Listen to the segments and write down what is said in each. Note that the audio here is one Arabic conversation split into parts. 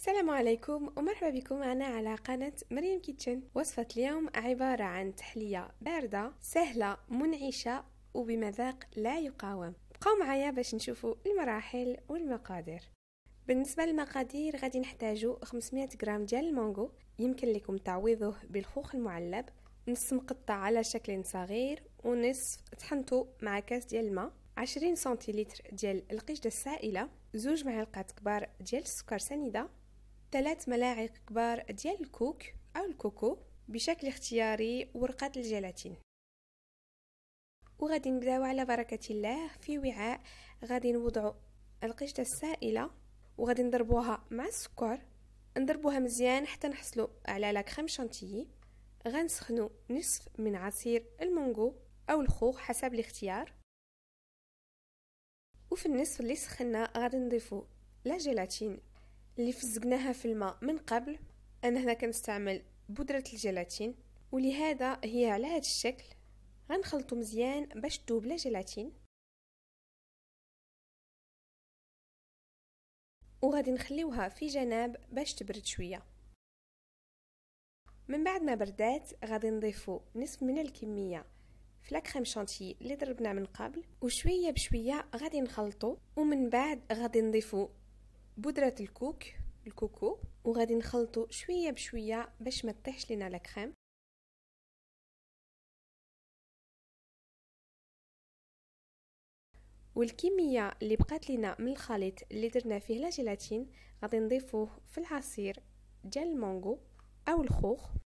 السلام عليكم ومرحبا بكم معنا على قناة مريم كيتشن وصفة اليوم عبارة عن تحلية باردة سهلة منعشة وبمذاق لا يقاوم بقوا معايا باش نشوفوا المراحل والمقادير بالنسبة للمقادير غادي نحتاجو 500 غرام ديال المانجو يمكن لكم تعويضه بالخوخ المعلب نص مقطع على شكل صغير ونصف تحنطو مع كاس ديال الماء 20 سنتيلتر ديال القشدة السائلة زوج معلقات كبار ديال السكر سنيدة ثلاث ملاعق كبار ديال الكوك أو الكوكو بشكل اختياري ورقة الجيلاتين وغادي نبداو على بركة الله في وعاء غادي نوضعو القشطة السائلة وغادي نضربوها مع السكر نضربوها مزيان حتى نحصلو على لا كريم شانتيي غنسخنو نصف من عصير المانجو او الخوخ حسب الاختيار وفي النصف اللي سخنا غادي نضيفو لا جيلاتين اللي فزقناها في الماء من قبل انا هنا كنستعمل بودره الجيلاتين ولهذا هي على هذا الشكل غنخلطو مزيان باش تذوب لا جيلاتين وغادي نخليوها في جناب باش تبرد شويه من بعد ما بردات غادي نضيفو نصف من الكميه في لاكريم شانتي اللي ضربنا من قبل وشويه بشويه غادي نخلطو ومن بعد غادي نضيفو بودرة الكوك الكوكو وغادي نخلطو شوية بشوية باش ما تطيحش لينا لا والكمية اللي بقات لينا من الخليط اللي درنا فيه لا غادي نضيفوه في العصير ديال المانجو او الخوخ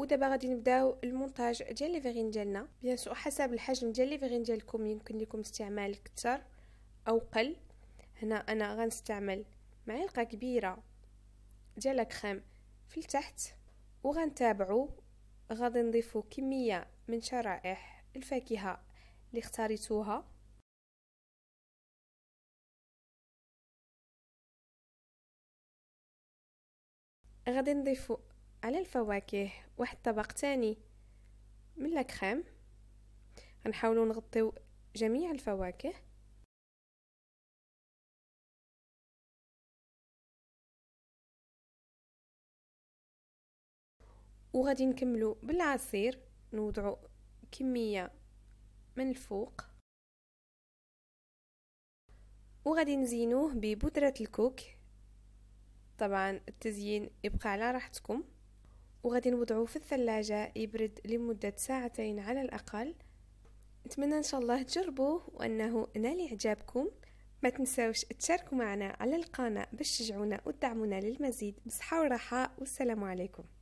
ودابا غادي نبداو المونتاج ديال لي فيغين ديالنا بيان سو حسب الحجم ديال لي فيغين ديالكم يمكن لكم استعمال كتر او قل هنا انا غنستعمل معلقه كبيره ديال الكريم في التحت وغنتابعو غادي نضيفو كميه من شرائح الفاكهه اللي اختاريتوها غادي نضيفو على الفواكه واحد طبق تاني من لاكريم غنحاولو نغطيو جميع الفواكه وغادي نكملو بالعصير نوضعو كمية من الفوق وغادي نزينوه ببودرة الكوك طبعا التزيين يبقى على راحتكم وغادي نوضعوه في الثلاجة يبرد لمدة ساعتين على الأقل نتمنى إن شاء الله تجربوه وأنه نال إعجابكم ما تنساوش تشاركوا معنا على القناة باش تشجعونا وتدعمونا للمزيد بصحة وراحة والسلام عليكم